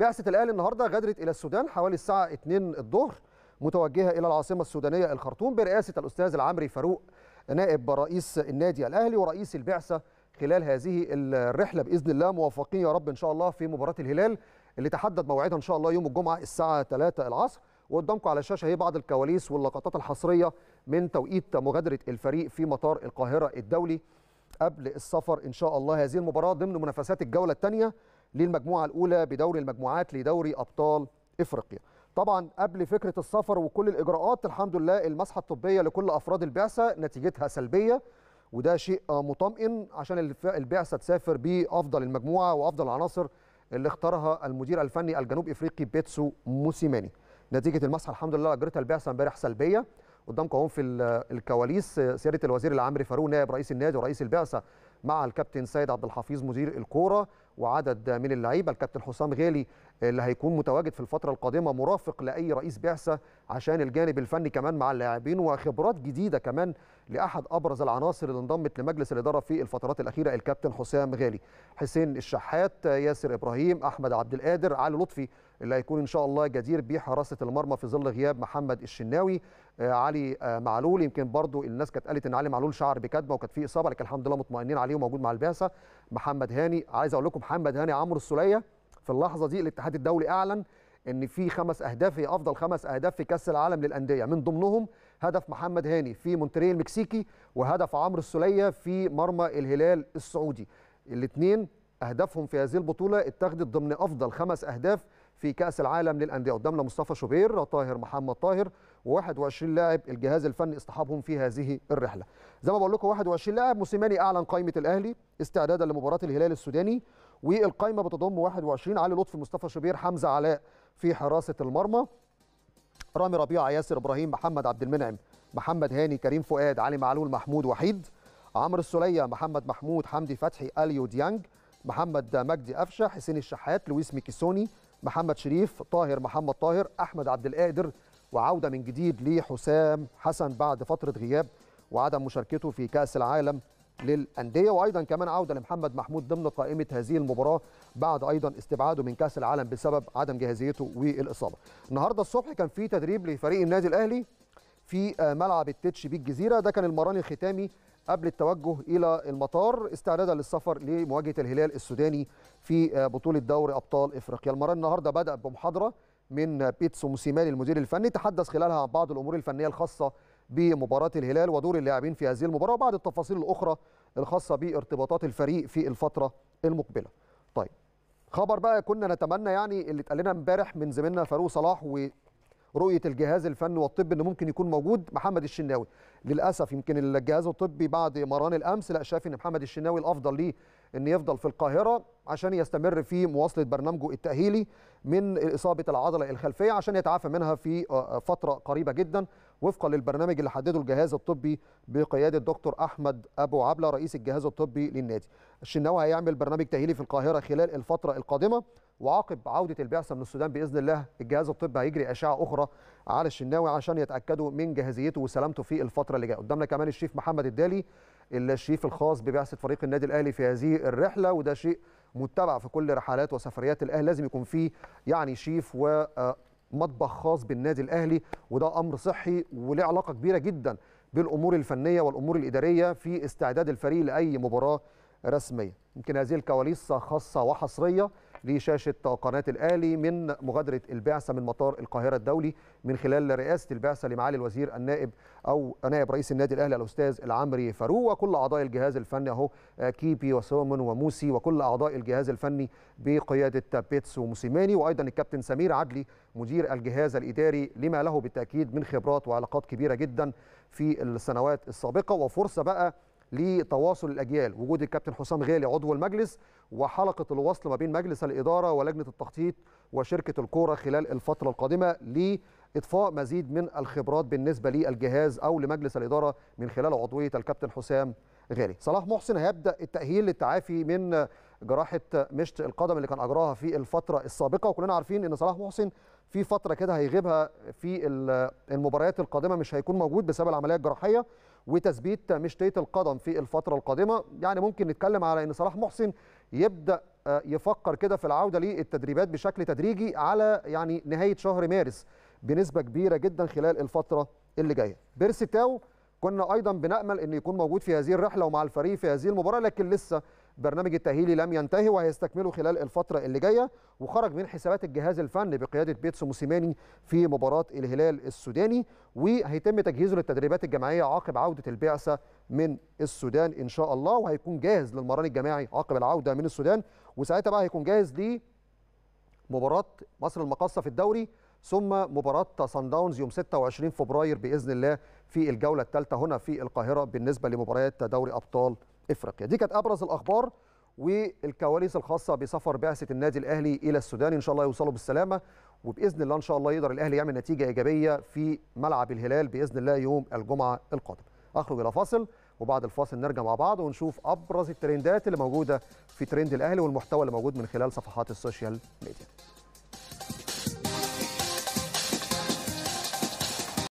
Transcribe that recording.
بعثة الأهلي النهاردة غادرت إلى السودان حوالي الساعة 2 الظهر متوجهة إلى العاصمة السودانية الخرطوم برئاسة الأستاذ العمري فاروق نائب رئيس النادي الأهلي ورئيس البعثة خلال هذه الرحلة بإذن الله موفقين يا رب إن شاء الله في مباراة الهلال اللي تحدد موعدها إن شاء الله يوم الجمعة الساعة 3 العصر وقدامكم على الشاشة هي بعض الكواليس واللقطات الحصرية من توقيت مغادرة الفريق في مطار القاهرة الدولي قبل السفر إن شاء الله هذه المباراة ضمن منافسات الجولة الثانية للمجموعه الاولى بدوري المجموعات لدوري ابطال افريقيا طبعا قبل فكره السفر وكل الاجراءات الحمد لله المسحه الطبيه لكل افراد البعثه نتيجتها سلبيه وده شيء مطمئن عشان البعثه تسافر بافضل المجموعه وافضل العناصر اللي اختارها المدير الفني الجنوب افريقي بيتسو موسيماني نتيجه المسحه الحمد لله اجرتها البعثه امبارح سلبيه قدامكم في الكواليس سياده الوزير العامري فاروق نائب رئيس النادي ورئيس البعثه مع الكابتن سيد عبد الحفيظ مدير الكوره وعدد من اللعيبه الكابتن حسام غالي اللي هيكون متواجد في الفتره القادمه مرافق لاي رئيس بعثه عشان الجانب الفني كمان مع اللاعبين وخبرات جديده كمان لاحد ابرز العناصر اللي انضمت لمجلس الاداره في الفترات الاخيره الكابتن حسام غالي حسين الشحات ياسر ابراهيم احمد عبد القادر علي لطفي اللي هيكون ان شاء الله جدير بحراسه المرمى في ظل غياب محمد الشناوي آه، علي آه، معلول يمكن برضو الناس كانت قالت ان علي معلول شعر بكدمه وكانت في اصابه لكن الحمد لله مطمئنين عليه وموجود مع البعثه محمد هاني عايز اقول لكم محمد هاني عمرو السوليه في اللحظه دي الاتحاد الدولي اعلن ان في خمس اهداف هي افضل خمس اهداف في كاس العالم للانديه من ضمنهم هدف محمد هاني في مونتري المكسيكي وهدف عمرو السوليه في مرمى الهلال السعودي الاثنين اهدافهم في هذه البطوله اتخذت ضمن افضل خمس اهداف في كاس العالم للانديه قدامنا مصطفى شوبير طاهر محمد طاهر و21 لاعب الجهاز الفني اصطحابهم في هذه الرحله زي ما بقول لكم 21 لاعب موسيماني اعلن قائمه الاهلي استعدادا لمباراه الهلال السوداني والقائمه بتضم 21 علي لطفي مصطفى شوبير حمزه علاء في حراسه المرمى رامي ربيعه ياسر ابراهيم محمد عبد المنعم محمد هاني كريم فؤاد علي معلول محمود وحيد عمرو السوليه محمد محمود حمدي فتحي اليو ديانج محمد مجدي قفشه حسين الشحات لويس ميكيسوني محمد شريف طاهر محمد طاهر احمد عبد القادر وعوده من جديد لحسام حسن بعد فتره غياب وعدم مشاركته في كاس العالم للانديه وايضا كمان عوده لمحمد محمود ضمن قائمه هذه المباراه بعد ايضا استبعاده من كاس العالم بسبب عدم جاهزيته والاصابه. النهارده الصبح كان في تدريب لفريق النادي الاهلي في آه، ملعب التتش بالجزيره ده كان المران الختامي قبل التوجه إلى المطار استعدادا للسفر لمواجهة الهلال السوداني في بطولة دوري أبطال إفريقيا المره النهاردة بدأت بمحاضرة من بيتسو موسيماني المدير الفني تحدث خلالها عن بعض الأمور الفنية الخاصة بمباراة الهلال ودور اللاعبين في هذه المباراة وبعض التفاصيل الأخرى الخاصة بارتباطات الفريق في الفترة المقبلة طيب خبر بقى كنا نتمنى يعني اللي اتقال لنا امبارح من زميلنا فاروق صلاح و رؤيه الجهاز الفني والطبي انه ممكن يكون موجود محمد الشناوي للاسف يمكن الجهاز الطبي بعد مران الامس لا شاف ان محمد الشناوي الافضل ليه ان يفضل في القاهره عشان يستمر في مواصله برنامجه التاهيلي من اصابه العضله الخلفيه عشان يتعافى منها في آه، آه، فتره قريبه جدا وفقا للبرنامج اللي حدده الجهاز الطبي بقياده دكتور احمد ابو عبله رئيس الجهاز الطبي للنادي الشناوي هيعمل برنامج تاهيلي في القاهره خلال الفتره القادمه وعقب عوده البعثه من السودان باذن الله الجهاز الطبي هيجري اشعه اخرى على الشناوي عشان يتاكدوا من جاهزيته وسلامته في الفتره اللي جايه قدامنا كمان الشيف محمد الدالي الشيف الخاص ببعثه فريق النادي الاهلي في هذه الرحله وده شيء متبع في كل رحلات وسفريات الاهلي لازم يكون فيه يعني شيف ومطبخ آه، خاص بالنادي الاهلي وده امر صحي وله علاقه كبيره جدا بالامور الفنيه والامور الاداريه في استعداد الفريق لاي مباراه رسميه يمكن هذه الكواليس خاصه وحصريه لشاشة قناة الآلي من مغادرة البعثة من مطار القاهرة الدولي من خلال رئاسة البعثة لمعالي الوزير النائب أو نائب رئيس النادي الأهلي الأستاذ العمري فاروق وكل أعضاء الجهاز الفني أهو آه، كيبي وسومن وموسي وكل أعضاء الجهاز الفني بقيادة بيتس وموسيماني وأيضا الكابتن سمير عدلي مدير الجهاز الإداري لما له بالتأكيد من خبرات وعلاقات كبيرة جدا في السنوات السابقة وفرصة بقى لتواصل الاجيال وجود الكابتن حسام غالي عضو المجلس وحلقه الوصل ما بين مجلس الاداره ولجنه التخطيط وشركه الكوره خلال الفتره القادمه لاضفاء مزيد من الخبرات بالنسبه للجهاز او لمجلس الاداره من خلال عضويه الكابتن حسام غالي صلاح محسن هيبدا التاهيل للتعافي من جراحه مشط القدم اللي كان اجراها في الفتره السابقه وكلنا عارفين ان صلاح محسن في فتره كده هيغيبها في المباريات القادمه مش هيكون موجود بسبب العمليه الجراحيه وتثبيت مشتيه القدم في الفتره القادمه يعني ممكن نتكلم على ان صلاح محسن يبدا آه، يفكر كده في العوده للتدريبات بشكل تدريجي على يعني نهايه شهر مارس بنسبه كبيره جدا خلال الفتره اللي جايه بيرسي تاو كنا ايضا بنامل انه يكون موجود في هذه الرحله ومع الفريق في هذه المباراه لكن لسه برنامج التأهيلي لم ينتهي وهيستكمله خلال الفترة اللي جاية وخرج من حسابات الجهاز الفني بقيادة بيتسو موسيماني في مباراة الهلال السوداني وهيتم تجهيزه للتدريبات الجماعية عقب عودة البعثة من السودان إن شاء الله وهيكون جاهز للمران الجماعي عقب العودة من السودان وساعتها بقى هيكون جاهز لمباراة مصر المقاصة في الدوري ثم مباراة صن داونز يوم 26 فبراير بإذن الله في الجولة الثالثة هنا في القاهرة بالنسبة لمباريات دوري أبطال إفريقيا دي كانت أبرز الأخبار والكواليس الخاصة بسفر بعثة النادي الأهلي إلى السودان إن شاء الله يوصلوا بالسلامة وبإذن الله إن شاء الله يقدر الأهلي يعمل نتيجة إيجابية في ملعب الهلال بإذن الله يوم الجمعة القادم أخرج إلى فاصل وبعد الفاصل نرجع مع بعض ونشوف أبرز الترندات اللي موجودة في ترند الأهلي والمحتوى اللي موجود من خلال صفحات السوشيال ميديا